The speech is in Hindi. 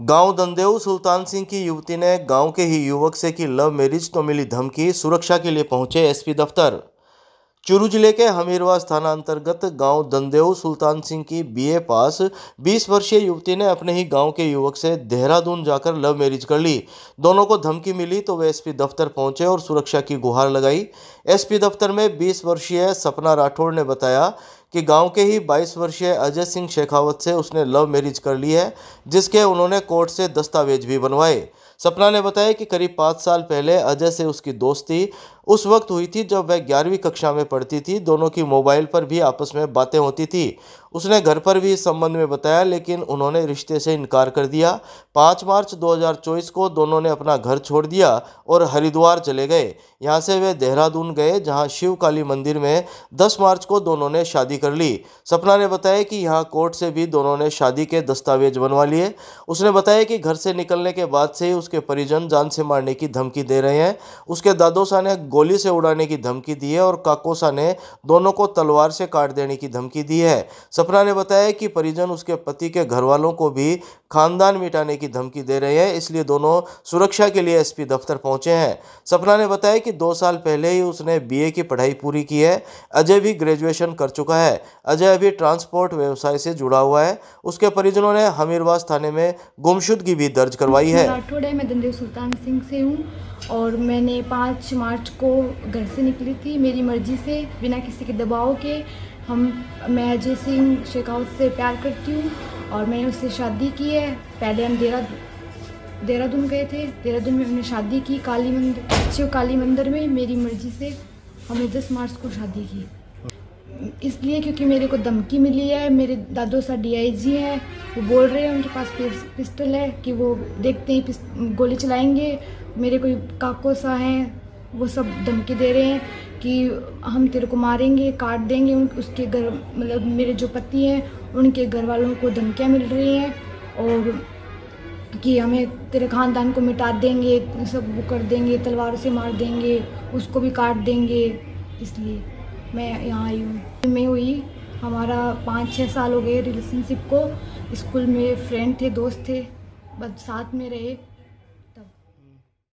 गांव दंदेऊ सुल्तान सिंह की युवती ने गांव के ही युवक से की लव मैरिज तो मिली धमकी सुरक्षा के लिए पहुंचे एसपी दफ्तर चुरू जिले के हमीरवास थाना अंतर्गत गांव दंदेऊ सुल्तान सिंह की बीए पास 20 वर्षीय युवती ने अपने ही गांव के युवक से देहरादून जाकर लव मैरिज कर ली दोनों को धमकी मिली तो वे एसपी दफ्तर पहुंचे और सुरक्षा की गुहार लगाई एसपी दफ्तर में 20 वर्षीय सपना राठौड़ ने बताया कि गांव के ही 22 वर्षीय अजय सिंह शेखावत से उसने लव मैरिज कर ली है जिसके उन्होंने कोर्ट से दस्तावेज भी बनवाए सपना ने बताया कि करीब पाँच साल पहले अजय से उसकी दोस्ती उस वक्त हुई थी जब वह ग्यारहवीं कक्षा में पढ़ती थी दोनों की मोबाइल पर भी आपस में बातें होती थी उसने घर पर भी इस संबंध में बताया लेकिन उन्होंने रिश्ते से इनकार कर दिया पाँच मार्च 2024 को दोनों ने अपना घर छोड़ दिया और हरिद्वार चले गए यहाँ से वे देहरादून गए जहाँ शिव काली मंदिर में 10 मार्च को दोनों ने शादी कर ली सपना ने बताया कि यहाँ कोर्ट से भी दोनों ने शादी के दस्तावेज बनवा लिए उसने बताया कि घर से निकलने के बाद से ही उसके परिजन जान से मारने की धमकी दे रहे हैं उसके दादोसा ने गोली से उड़ाने की धमकी दी है और काकोसा ने दोनों को तलवार से काट देने की धमकी दी है सपना ने बताया कि परिजन उसके पति के घर वालों को भी खानदान मिटाने की धमकी दे रहे हैं इसलिए दोनों सुरक्षा के लिए एसपी दफ्तर पहुंचे हैं सपना ने बताया कि दो साल पहले ही उसने बीए की पढ़ाई पूरी की है अजय भी ग्रेजुएशन कर चुका है अजय अभी ट्रांसपोर्ट व्यवसाय से जुड़ा हुआ है उसके परिजनों ने हमीरवास थाने में गुमशुदगी भी दर्ज करवाई है मैं दंदेव सुल्तान सिंह से हूँ और मैंने पाँच मार्च को को घर से निकली थी मेरी मर्जी से बिना किसी के दबाव के हम मैं अजय सिंह शेखावत से प्यार करती हूँ और मैंने उससे शादी की है पहले हम देहरादून देहरादून गए थे देहरादून में हमने शादी की काली मंदिर शिव काली मंदिर में मेरी मर्जी से हमने 10 मार्च को शादी की इसलिए क्योंकि मेरे को धमकी मिली है मेरे दादो सा डीआईजी है वो बोल रहे हैं उनके पास पिस्टल है कि वो देखते ही गोली चलाएंगे मेरे कोई काको सा हैं वो सब धमकी दे रहे हैं कि हम तेरे को मारेंगे काट देंगे उन उसके घर मतलब मेरे जो पति हैं उनके घर वालों को धमकियाँ मिल रही हैं और कि हमें तेरे खानदान को मिटा देंगे सब वो कर देंगे तलवारों से मार देंगे उसको भी काट देंगे इसलिए मैं यहाँ आई हूँ मैं हुई हमारा पाँच छः साल हो गए रिलेशनशिप को स्कूल में फ्रेंड थे दोस्त थे बस साथ में रहे